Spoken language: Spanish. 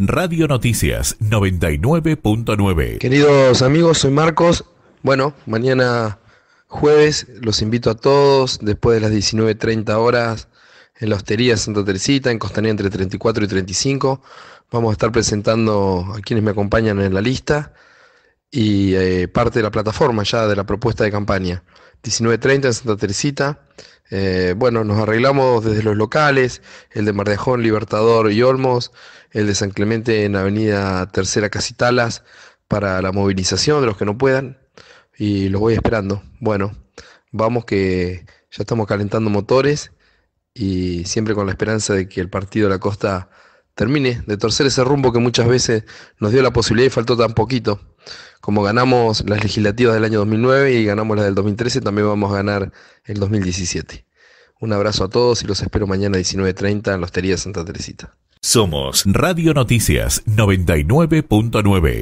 Radio Noticias 99.9. Queridos amigos, soy Marcos. Bueno, mañana jueves los invito a todos después de las 19.30 horas en la Hostería Santa Teresita, en Costanía entre 34 y 35. Vamos a estar presentando a quienes me acompañan en la lista y eh, parte de la plataforma ya de la propuesta de campaña. 19.30 en Santa Teresita. Eh, bueno, nos arreglamos desde los locales, el de Mardejón, Libertador y Olmos, el de San Clemente en Avenida Tercera Casitalas, para la movilización de los que no puedan. Y los voy esperando. Bueno, vamos que ya estamos calentando motores y siempre con la esperanza de que el partido de la costa termine de torcer ese rumbo que muchas veces nos dio la posibilidad y faltó tan poquito. Como ganamos las legislativas del año 2009 y ganamos las del 2013, también vamos a ganar el 2017. Un abrazo a todos y los espero mañana a 19.30 en la Hostería Santa Teresita. Somos Radio Noticias 99.9.